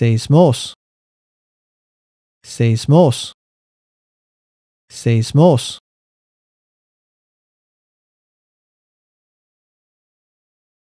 Seismos. Seismos. Seismos.